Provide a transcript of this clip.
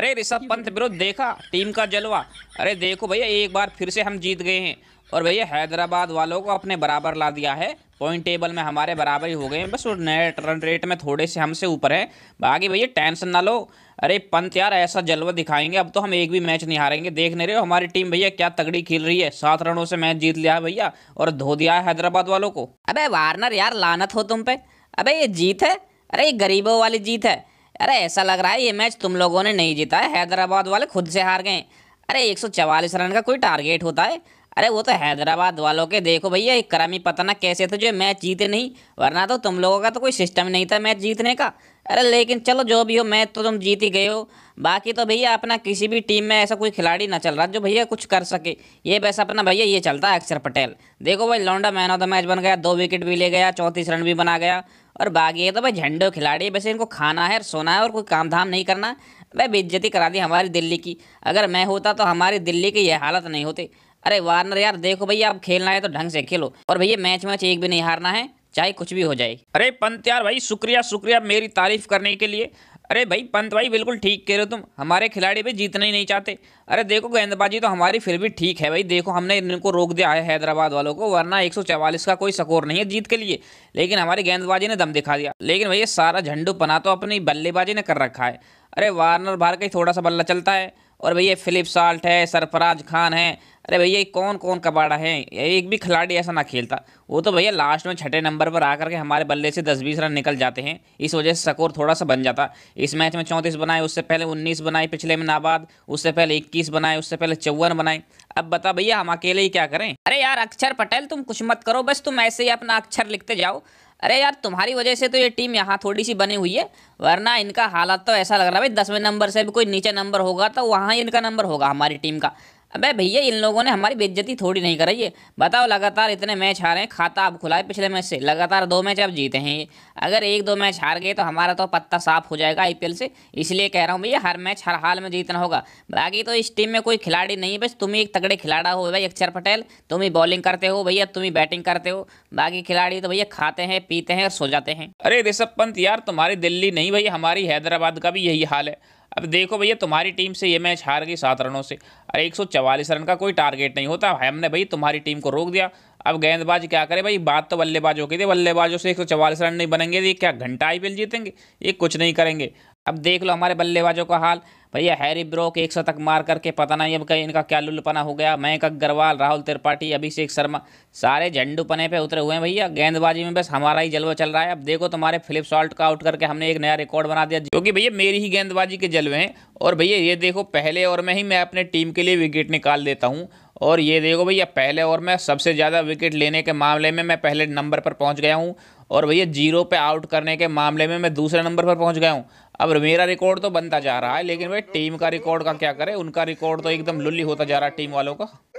अरे ऋषभ पंत विरुद्ध देखा टीम का जलवा अरे देखो भैया एक बार फिर से हम जीत गए हैं और भैया हैदराबाद वालों को अपने बराबर ला दिया है पॉइंट टेबल में हमारे बराबर ही हो गए बस वो नए रन रेट में थोड़े से हमसे ऊपर है बाकी भैया टेंशन ना लो अरे पंत यार ऐसा जलवा दिखाएंगे अब तो हम एक भी मैच नहीं हारेंगे देख नहीं रहे हो हमारी टीम भैया क्या तगड़ी खेल रही है सात रनों से मैच जीत लिया है भैया और धो दिया है हैदराबाद वालों को अब वार्नर यार लानत हो तुम पे अब ये जीत है अरे ये गरीबों वाली जीत है अरे ऐसा लग रहा है ये मैच तुम लोगों ने नहीं जीता है हैदराबाद वाले खुद से हार गए अरे 144 रन का कोई टारगेट होता है अरे वो तो हैदराबाद वालों के देखो भैया करामी ना कैसे थे जो मैच जीते नहीं वरना तो तुम लोगों का तो कोई सिस्टम नहीं था मैच जीतने का अरे लेकिन चलो जो भी हो मैच तो तुम जीत ही गए हो बाकी तो भैया अपना किसी भी टीम में ऐसा कोई खिलाड़ी ना चल रहा जो भैया कुछ कर सके ये बस अपना भैया ये चलता है अक्षर पटेल देखो भाई लौंडा मैन ऑफ द मैच बन गया दो विकेट भी ले गया चौंतीस रन भी बना गया और बाकी ये तो भाई झंडो खिलाड़ी वैसे इनको खाना है और सोना है और कोई काम धाम नहीं करना भाई बेइज्जती करा दी हमारी दिल्ली की अगर मैं होता तो हमारी दिल्ली की ये हालत नहीं होती अरे वार्नर यार देखो भैया आप खेलना है तो ढंग से खेलो और भैया मैच मैच एक भी नहीं हारना है चाहे कुछ भी हो जाए अरे पंत यार भाई शुक्रिया शुक्रिया मेरी तारीफ करने के लिए अरे भाई पंत भाई बिल्कुल ठीक कह रहे हो तुम हमारे खिलाड़ी भी जीतना ही नहीं चाहते अरे देखो गेंदबाजी तो हमारी फिर भी ठीक है भाई देखो हमने इनको रोक दिया है हैदराबाद वालों को वरना 144 का कोई स्कोर नहीं है जीत के लिए लेकिन हमारी गेंदबाजी ने दम दिखा दिया लेकिन भैया सारा झंडू पना तो अपनी बल्लेबाजी ने कर रखा है अरे वार्नर बाहर का ही थोड़ा सा बल्ला चलता है और भैया फिलिप साल्ट है सरफराज खान है अरे भैया ये कौन कौन कबाड़ा है एक भी खिलाड़ी ऐसा ना खेलता वो तो भैया लास्ट में छठे नंबर पर आकर के हमारे बल्ले से दस बीस रन निकल जाते हैं इस वजह से स्कोर थोड़ा सा बन जाता इस मैच में चौंतीस बनाए उससे पहले उन्नीस बनाए पिछले में नाबाद उससे पहले इक्कीस बनाए उससे पहले चौवन बनाए अब बता भैया हम अकेले ही क्या करें अरे यार अक्षर पटेल तुम कुछ मत करो बस तुम ऐसे ही अपना अक्षर लिखते जाओ अरे यार तुम्हारी वजह से तो ये टीम यहाँ थोड़ी सी बनी हुई है वरना इनका हालात तो ऐसा लग रहा है भाई दसवें नंबर से भी कोई नीचे नंबर होगा तो वहाँ ही इनका नंबर होगा हमारी टीम का अबे भैया इन लोगों ने हमारी बेज्जती थोड़ी नहीं कराई है बताओ लगातार इतने मैच हारे हैं खाता आप खुला है पिछले मैच से लगातार दो मैच आप जीते हैं ये अगर एक दो मैच हार गए तो हमारा तो पत्ता साफ हो जाएगा आईपीएल से इसलिए कह रहा हूँ भैया हर मैच हर हाल में जीतना होगा बाकी तो इस टीम में कोई खिलाड़ी नहीं है बस तुम्हें एक तगड़े खिलाड़ा हो भाई अक्षर पटेल तुम ही बॉलिंग करते हो भैया तुम ही बैटिंग करते हो बाकी खिलाड़ी तो भैया खाते हैं पीते हैं और सो जाते हैं अरे ऋषभ पंत यार तुम्हारी दिल्ली नहीं भैया हमारी हैदराबाद का भी यही हाल है अब देखो भैया तुम्हारी टीम से ये मैच हार गई सात रनों से अरे एक रन का कोई टारगेट नहीं होता हमने भाई तुम्हारी टीम को रोक दिया अब गेंदबाज क्या करे भाई बात तो बल्लेबाजों की थी बल्लेबाजों से एक रन नहीं बनेंगे ये क्या घंटा आई जीतेंगे ये कुछ नहीं करेंगे अब देख लो हमारे बल्लेबाजों का हाल भैया हैरी ब्रोक एक शतक मार करके पता नहीं अब कहीं इनका क्या लुल्पना हो गया मयंक अग्रवाल राहुल त्रिपाठी अभिषेक शर्मा सारे झंडू पने पे उतरे हुए हैं भैया गेंदबाजी में बस हमारा ही जलवा चल रहा है अब देखो तुम्हारे फिलिप सॉल्ट का आउट करके हमने एक नया रिकॉर्ड बना दिया जो कि भैया मेरी ही गेंदबाजी के जलवे हैं और भैया ये देखो पहले ओवर में ही मैं अपने टीम के लिए विकेट निकाल देता हूँ और ये देखो भैया पहले ओवर में सबसे ज़्यादा विकेट लेने के मामले में मैं पहले नंबर पर पहुँच गया हूँ और भैया जीरो पे आउट करने के मामले में मैं दूसरे नंबर पर पहुंच गया हूँ अब मेरा रिकॉर्ड तो बनता जा रहा है लेकिन भाई टीम का रिकॉर्ड का क्या करें उनका रिकॉर्ड तो एकदम लुल्ली होता जा रहा है टीम वालों का